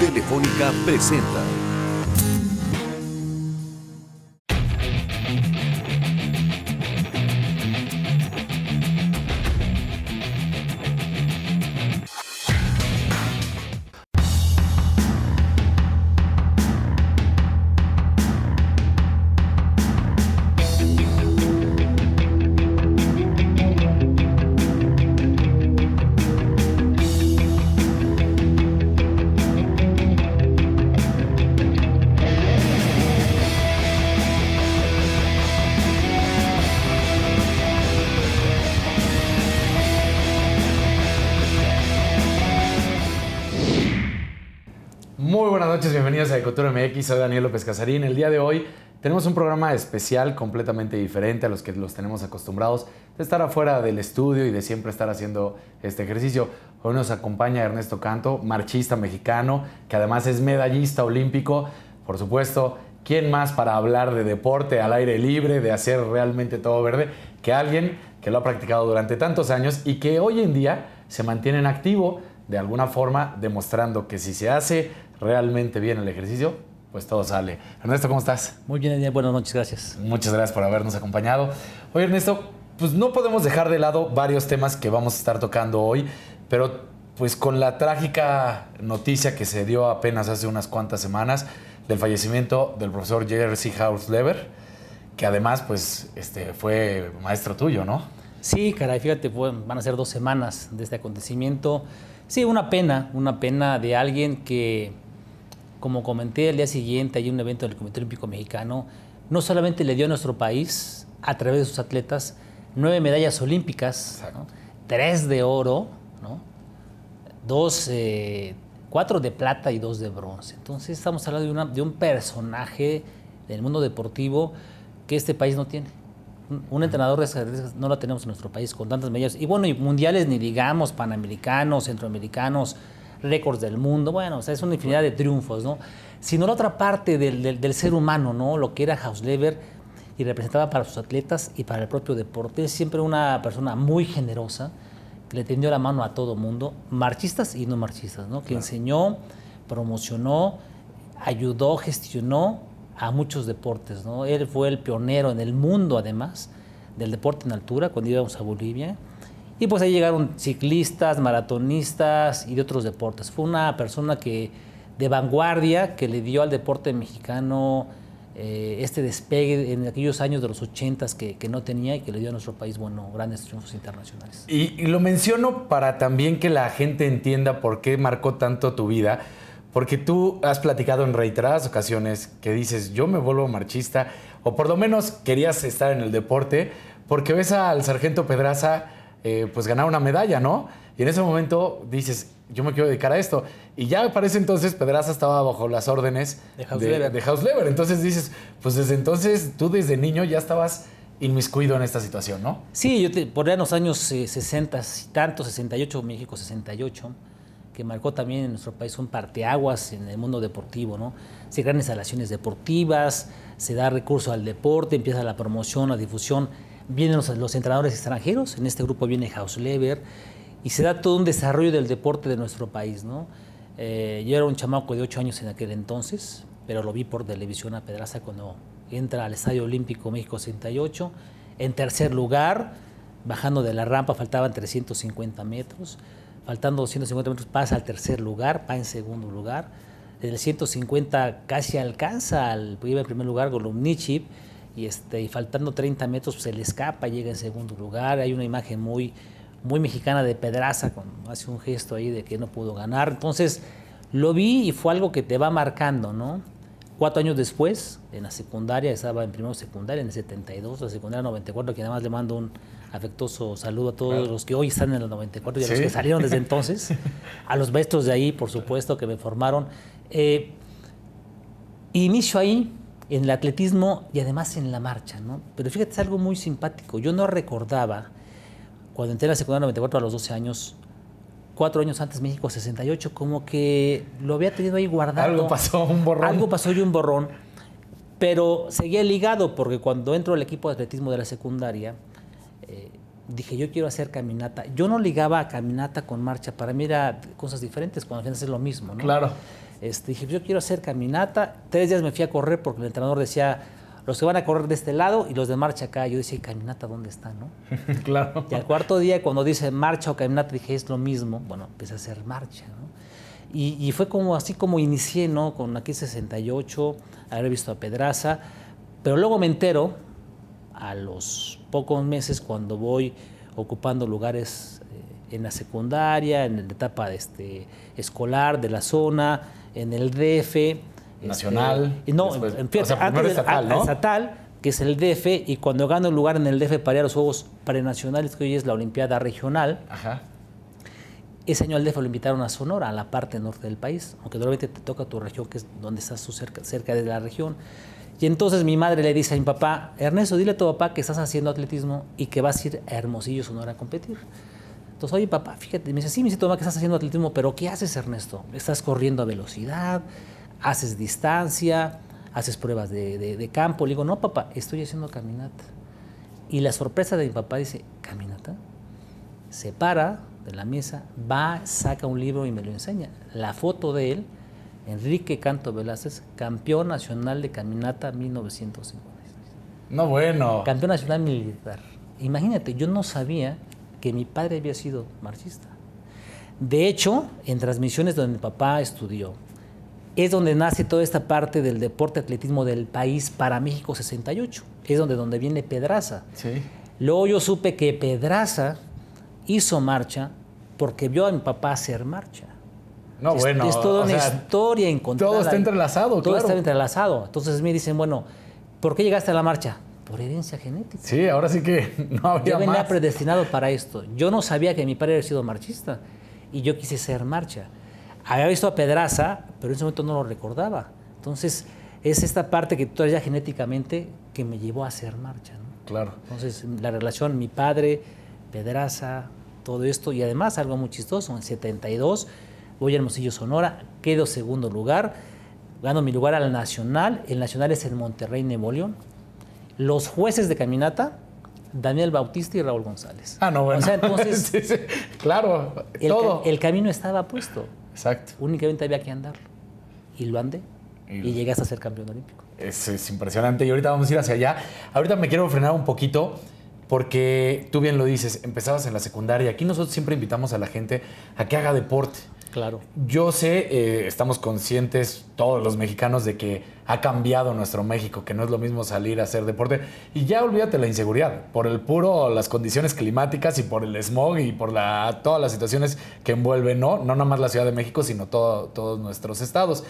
Telefónica presenta. Muy buenas noches, bienvenidos a Ecotour MX. Soy Daniel López Casarín. El día de hoy tenemos un programa especial completamente diferente a los que los tenemos acostumbrados de estar afuera del estudio y de siempre estar haciendo este ejercicio. Hoy nos acompaña Ernesto Canto, marchista mexicano, que además es medallista olímpico. Por supuesto, ¿quién más para hablar de deporte al aire libre, de hacer realmente todo verde, que alguien que lo ha practicado durante tantos años y que hoy en día se mantiene en activo? De alguna forma, demostrando que si se hace realmente bien el ejercicio, pues todo sale. Ernesto, ¿cómo estás? Muy bien, Daniel. Buenas noches, gracias. Muchas gracias por habernos acompañado. Oye, Ernesto, pues no podemos dejar de lado varios temas que vamos a estar tocando hoy, pero pues con la trágica noticia que se dio apenas hace unas cuantas semanas del fallecimiento del profesor House Hausleber, que además pues este, fue maestro tuyo, ¿no? Sí, caray, fíjate, van a ser dos semanas de este acontecimiento. Sí, una pena, una pena de alguien que como comenté el día siguiente, hay un evento del Comité Olímpico Mexicano, no solamente le dio a nuestro país, a través de sus atletas, nueve medallas olímpicas, tres de oro, dos, eh, cuatro de plata y dos de bronce. Entonces estamos hablando de, un personaje del mundo deportivo que este país no tiene. Un entrenador de esas no la tenemos en nuestro país con tantas medallas. Y bueno, y mundiales ni digamos, panamericanos, centroamericanos, récords del mundo, bueno, o sea, es una infinidad de triunfos, ¿no? Sino la otra parte del, ser humano, ¿no? Lo que era Hausleber y representaba para sus atletas y para el propio deporte, siempre una persona muy generosa, que le tendió la mano a todo mundo, marchistas y no marchistas, ¿no? Que enseñó, promocionó, ayudó, gestionó a muchos deportes, ¿no? Él fue el pionero en el mundo, además, del deporte en altura, cuando íbamos a Bolivia, y pues ahí llegaron ciclistas, maratonistas y de otros deportes. Fue una persona que de vanguardia que le dio al deporte mexicano eh, este despegue en aquellos años de los 80 que, que, no tenía y que le dio a nuestro país bueno, grandes triunfos internacionales. Y, y, lo menciono para también que la gente entienda por qué marcó tanto tu vida, porque tú has platicado en reiteradas ocasiones que dices, yo me vuelvo marchista, o por lo menos querías estar en el deporte, porque ves al sargento Pedraza eh, pues ganar una medalla, ¿no? Y en ese momento dices, yo me quiero dedicar a esto. Y ya parece entonces Pedraza estaba bajo las órdenes de House, Lever. Entonces dices, pues desde entonces tú desde niño ya estabas inmiscuido en esta situación, ¿no? Sí, yo te, por en los años 60 eh, y tanto, 68, México 68, que marcó también en nuestro país un parteaguas en el mundo deportivo, ¿no? Se crean instalaciones deportivas, se da recurso al deporte, empieza la promoción, la difusión vienen los, entrenadores extranjeros, en este grupo viene Hausleber, y se da todo un desarrollo del deporte de nuestro país, eh, yo era un chamaco de 8 años en aquel entonces, pero lo vi por televisión a Pedraza cuando entra al Estadio Olímpico México 68, en tercer lugar, bajando de la rampa faltaban 350 metros, faltando 250 metros pasa al tercer lugar, va en segundo lugar, En el 150 casi alcanza al primer lugar Golumnichip, y, este, y faltando 30 metros pues, se le escapa, llega en segundo lugar. Hay una imagen muy, muy mexicana de Pedraza, con, hace un gesto ahí de que no pudo ganar. Entonces lo vi y fue algo que te va marcando, ¿no? Cuatro años después, en la secundaria, estaba en primero secundaria, en el 72, la secundaria 94, que además le mando un afectuoso saludo a todos los que hoy están en el 94 y a los que salieron desde entonces, a los maestros de ahí, por supuesto, que me formaron. Eh, inicio ahí en el atletismo y además en la marcha, ¿no? Pero fíjate, es algo muy simpático. Yo no recordaba, cuando entré a la secundaria 94 a los 12 años, cuatro años antes México 68, como que lo había tenido ahí guardado. Algo pasó, un borrón. Algo pasó y un borrón. Pero seguía ligado porque cuando entro al equipo de atletismo de la secundaria, eh, dije, yo quiero hacer caminata. Yo no ligaba a caminata con marcha, para mí era cosas diferentes, cuando al final es lo mismo, ¿no? Claro. Este, dije, yo quiero hacer caminata. Tres días me fui a correr porque el entrenador decía, los que van a correr de este lado y los de marcha acá. Yo decía, caminata dónde está, claro. Y al cuarto día, cuando dice marcha o caminata, dije, es lo mismo. Bueno, empecé a hacer marcha, Y, fue como así como inicié, ¿no? Con aquí 68, haber visto a Pedraza. Pero luego me entero, a los pocos meses, cuando voy ocupando lugares en la secundaria, en la etapa este, escolar de la zona, en el DF. Este, Nacional. no, en, estatal, ¿no? estatal, que es el DF, y cuando gano el lugar en el DF para ir a los Juegos Prenacionales, que hoy es la Olimpiada Regional, ese año al DF lo invitaron a Sonora, a la parte norte del país, aunque normalmente te toca tu región, que es donde estás cerca, cerca de la región. Y entonces mi madre le dice a mi papá, Ernesto, dile a tu papá que estás haciendo atletismo y que vas a ir a Hermosillo, Sonora a competir. Entonces, oye, papá, fíjate, me dice, sí, me dice toma que estás haciendo atletismo, pero ¿qué haces, Ernesto? Estás corriendo a velocidad, haces distancia, haces pruebas de, campo. Le digo, no, papá, estoy haciendo caminata. Y la sorpresa de mi papá dice, caminata. Se para de la mesa, va, saca un libro y me lo enseña. La foto de él, Enrique Canto Velázquez, campeón nacional de caminata 1956. No bueno. Campeón nacional militar. Imagínate, yo no sabía mi padre había sido marxista. De hecho, en transmisiones donde mi papá estudió, es donde nace toda esta parte del deporte atletismo del país para México 68. Es donde, donde viene Pedraza. Sí. Luego yo supe que Pedraza hizo marcha porque vio a mi papá hacer marcha. No, bueno. Es toda una historia encontrada. Todo está entrelazado, Todo está entrelazado. Entonces me dicen, bueno, ¿por qué llegaste a la marcha? Por herencia genética. Sí, ahora sí que no había Yo venía predestinado para esto. Yo no sabía que mi padre había sido marchista y yo quise ser marcha. Había visto a Pedraza, pero en ese momento no lo recordaba. Entonces, es esta parte que tú genéticamente que me llevó a hacer marcha. ¿no? Claro. Entonces, la relación, mi padre, Pedraza, todo esto, y además algo muy chistoso, en 72 voy a Hermosillo, Sonora, quedo segundo lugar, gano mi lugar al Nacional, el Nacional es el Monterrey, Nuevo León, los jueces de caminata, Daniel Bautista y Raúl González. Ah, no, bueno. O sea, entonces. Claro, el, todo. el camino estaba puesto. Exacto. Únicamente había que andarlo. Y lo andé. Y, llegas a ser campeón olímpico. Es, es, impresionante. Y ahorita vamos a ir hacia allá. Ahorita me quiero frenar un poquito. Porque tú bien lo dices, empezabas en la secundaria. Aquí nosotros siempre invitamos a la gente a que haga deporte. Claro. Yo sé, eh, estamos conscientes todos los mexicanos de que ha cambiado nuestro México, que no es lo mismo salir a hacer deporte. Y ya olvídate la inseguridad, por el puro, las condiciones climáticas y por el smog y por la, todas las situaciones que envuelven, no, no nada más la Ciudad de México, sino todos nuestros estados.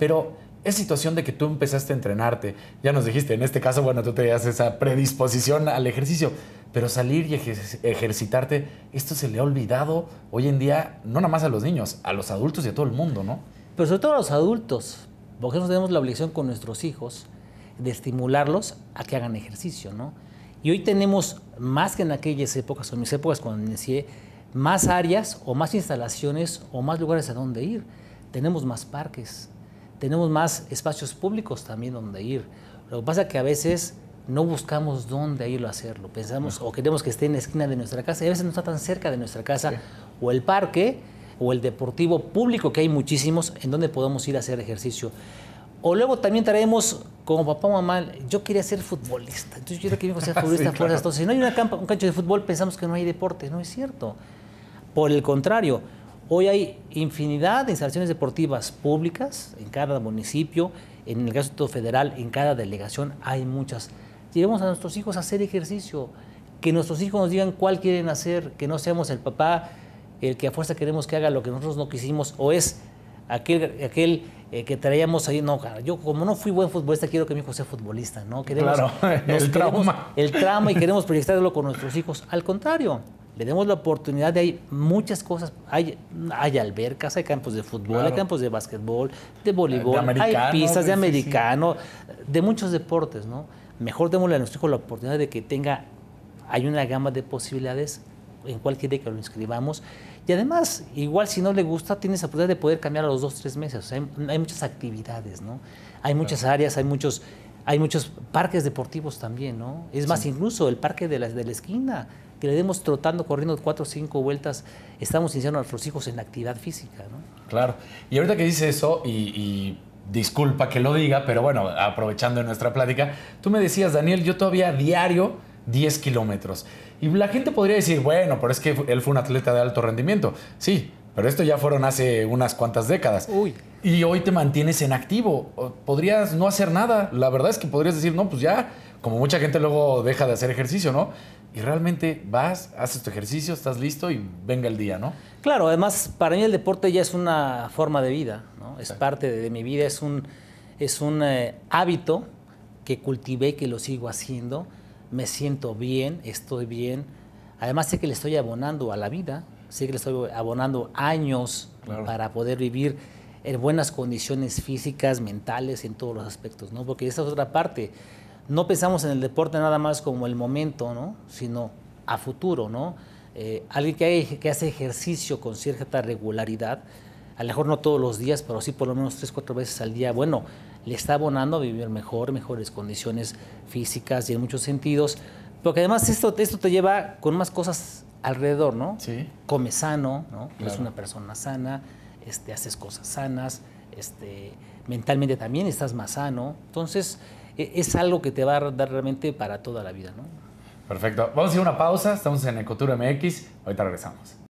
Pero es situación de que tú empezaste a entrenarte, ya nos dijiste, en este caso, bueno, tú tenías esa predisposición al ejercicio pero salir y ejercitarte, esto se le ha olvidado hoy en día, no nada más a los niños, a los adultos y a todo el mundo, ¿no? Pero sobre todo a los adultos, porque nosotros tenemos la obligación con nuestros hijos de estimularlos a que hagan ejercicio, ¿no? Y hoy tenemos, más que en aquellas épocas, o en mis épocas cuando inicié, más áreas o más instalaciones o más lugares a donde ir. Tenemos más parques, tenemos más espacios públicos también donde ir. Lo que pasa es que a veces no buscamos dónde irlo a hacerlo. Pensamos o queremos que esté en la esquina de nuestra casa y a veces no está tan cerca de nuestra casa o el parque o el deportivo público, que hay muchísimos, en donde podemos ir a hacer ejercicio. O luego también traemos, como papá o mamá, yo quería ser futbolista, entonces yo quiero que mi hijo sea futbolista Entonces, si no hay una un cancho de fútbol, pensamos que no hay deporte. No es cierto. Por el contrario, hoy hay infinidad de instalaciones deportivas públicas en cada municipio, en el caso federal, en cada delegación hay muchas llevemos a nuestros hijos a hacer ejercicio, que nuestros hijos nos digan cuál quieren hacer, que no seamos el papá el que a fuerza queremos que haga lo que nosotros no quisimos o es aquel, aquel eh, que traíamos ahí, no, yo como no fui buen futbolista, quiero que mi hijo sea futbolista, ¿no? Queremos, claro, el trauma. El trauma y queremos proyectarlo con nuestros hijos. Al contrario, le demos la oportunidad de, hay muchas cosas, hay, hay albercas, hay campos de fútbol, hay campos de básquetbol, de voleibol, hay pistas de americano, de muchos deportes, ¿no? mejor démosle a nuestro hijos la oportunidad de que tenga, hay una gama de posibilidades en cualquier día que lo inscribamos. Y además, igual si no le gusta, tienes esa oportunidad de poder cambiar a los dos, tres meses. hay, muchas actividades, ¿no? Hay muchas áreas, hay muchos, hay muchos parques deportivos también, ¿no? Es más, incluso el parque de la, de esquina, que le demos trotando, corriendo cuatro o cinco vueltas, estamos iniciando a nuestros hijos en actividad física, ¿no? Claro. Y ahorita que dice eso, y disculpa que lo diga, pero bueno, aprovechando nuestra plática, tú me decías, Daniel, yo todavía diario 10 kilómetros. Y la gente podría decir, bueno, pero es que él fue un atleta de alto rendimiento. Sí, pero esto ya fueron hace unas cuantas décadas. Uy. Y hoy te mantienes en activo. Podrías no hacer nada. La verdad es que podrías decir, no, pues ya, como mucha gente luego deja de hacer ejercicio, ¿no? y realmente vas, haces tu ejercicio, estás listo y venga el día, ¿no? Claro, además para mí el deporte ya es una forma de vida, ¿no? Es parte de, mi vida, es un, es un eh, hábito que cultivé, que lo sigo haciendo, me siento bien, estoy bien, además sé que le estoy abonando a la vida, sé que le estoy abonando años para poder vivir en buenas condiciones físicas, mentales, en todos los aspectos, ¿no? Porque esa es otra parte no pensamos en el deporte nada más como el momento, ¿no? sino a futuro. ¿no? Eh, alguien que, hace ejercicio con cierta regularidad, a lo mejor no todos los días, pero sí por lo menos tres, cuatro veces al día, bueno, le está abonando a vivir mejor, mejores condiciones físicas y en muchos sentidos. Porque además esto, esto te lleva con más cosas alrededor, ¿no? Sí. Come sano, ¿no? Eres una persona sana, este, haces cosas sanas, este, mentalmente también estás más sano. Entonces, e, es algo que te va a dar realmente para toda la vida. ¿no? Perfecto. Vamos a ir a una pausa. Estamos en Ecotur MX. Ahorita regresamos.